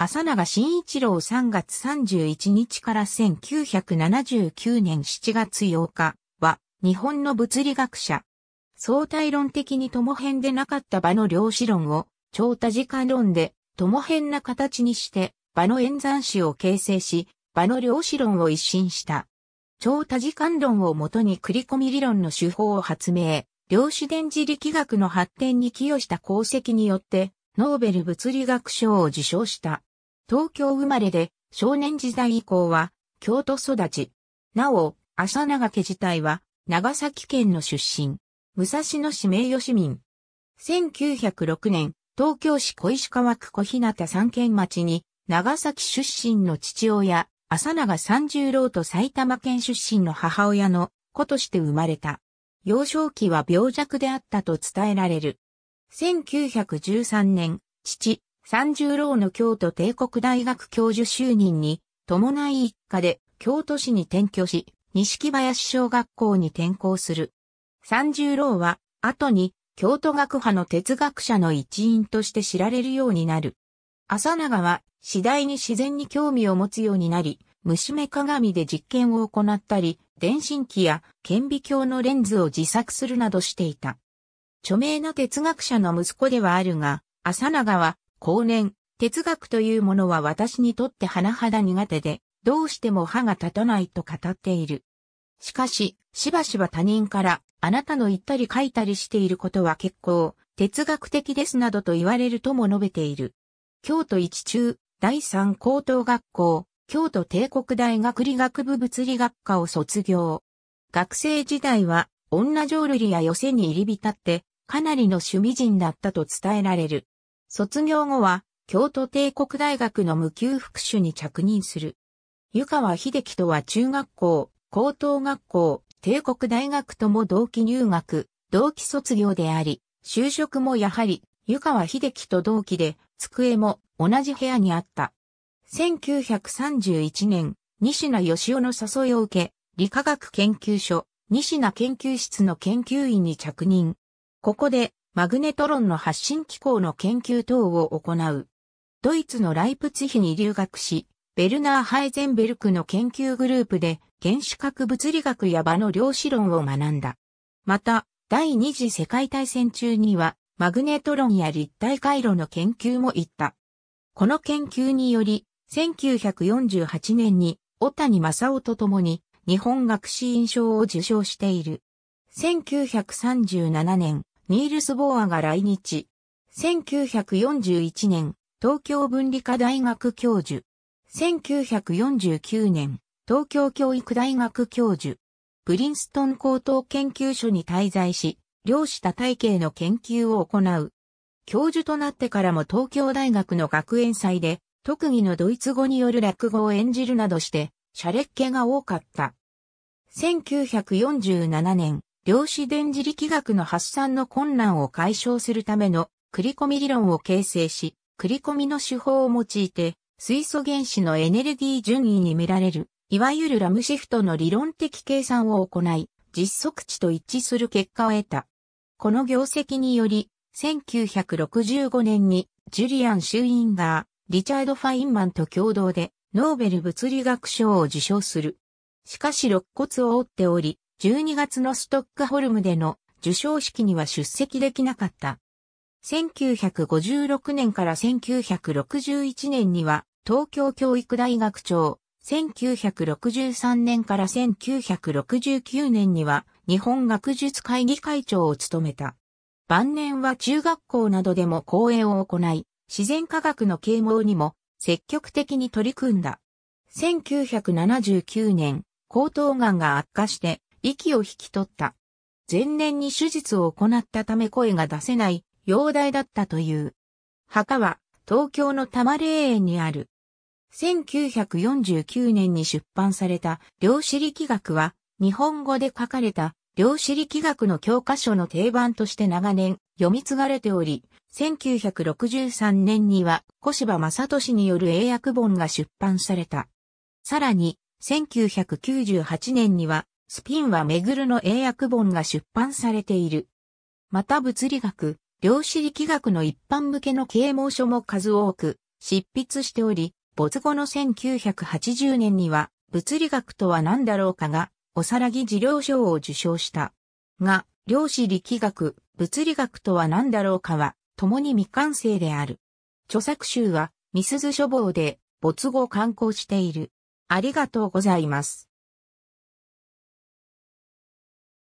浅永慎一郎3月31日から1979年7月8日は日本の物理学者。相対論的に共変でなかった場の量子論を超多時間論で共変な形にして場の演算子を形成し場の量子論を一新した。超多時間論をもとに繰り込み理論の手法を発明、量子電磁力学の発展に寄与した功績によってノーベル物理学賞を受賞した。東京生まれで、少年時代以降は、京都育ち。なお、浅長家自体は、長崎県の出身。武蔵野市名誉市民。1906年、東京市小石川区小日向三軒町に、長崎出身の父親、浅長三十郎と埼玉県出身の母親の子として生まれた。幼少期は病弱であったと伝えられる。1913年、父、三十郎の京都帝国大学教授就任に伴い一家で京都市に転居し、錦林小学校に転校する。三十郎は後に京都学派の哲学者の一員として知られるようになる。浅長は次第に自然に興味を持つようになり、虫目鏡で実験を行ったり、電信機や顕微鏡のレンズを自作するなどしていた。著名な哲学者の息子ではあるが、浅長は後年、哲学というものは私にとって甚だ苦手で、どうしても歯が立たないと語っている。しかし、しばしば他人から、あなたの言ったり書いたりしていることは結構、哲学的ですなどと言われるとも述べている。京都一中、第三高等学校、京都帝国大学理学部物理学科を卒業。学生時代は、女浄瑠璃や寄せに入り浸って、かなりの趣味人だったと伝えられる。卒業後は、京都帝国大学の無給副手に着任する。湯川秀樹とは中学校、高等学校、帝国大学とも同期入学、同期卒業であり、就職もやはり、湯川秀樹と同期で、机も同じ部屋にあった。1931年、西名義夫の誘いを受け、理化学研究所、西名研究室の研究員に着任。ここで、マグネトロンの発信機構の研究等を行う。ドイツのライプツヒに留学し、ベルナー・ハイゼンベルクの研究グループで原子核物理学や場の量子論を学んだ。また、第二次世界大戦中にはマグネトロンや立体回路の研究も行った。この研究により、1948年に小谷正夫と共に日本学士院賞を受賞している。1937年、ニールス・ボーアが来日。1941年、東京文理科大学教授。1949年、東京教育大学教授。プリンストン高等研究所に滞在し、量子多体系の研究を行う。教授となってからも東京大学の学園祭で、特技のドイツ語による落語を演じるなどして、シャレっ気が多かった。1947年、量子電磁力学の発散の困難を解消するための繰り込み理論を形成し、繰り込みの手法を用いて、水素原子のエネルギー順位に見られる、いわゆるラムシフトの理論的計算を行い、実測値と一致する結果を得た。この業績により、1965年にジュリアン・シュインガー、リチャード・ファインマンと共同でノーベル物理学賞を受賞する。しかし肋骨を折っており、12月のストックホルムでの受賞式には出席できなかった。1956年から1961年には東京教育大学長、1963年から1969年には日本学術会議会長を務めた。晩年は中学校などでも講演を行い、自然科学の啓蒙にも積極的に取り組んだ。1979年、喉頭がんが悪化して息を引き取った。前年に手術を行ったため声が出せない容体だったという。墓は東京の多摩霊園にある。1949年に出版された量子力学は日本語で書かれた量子力学の教科書の定番として長年読み継がれており、1963年には小柴正俊による英訳本が出版された。さらに、1998年にはスピンはめぐるの英訳本が出版されている。また物理学、量子力学の一般向けの啓蒙書も数多く執筆しており、没後の1980年には物理学とは何だろうかが、おさらぎ事業賞を受賞した。が、量子力学、物理学とは何だろうかは、共に未完成である。著作集は、ミスズ書房で、没後を刊行している。ありがとうございます。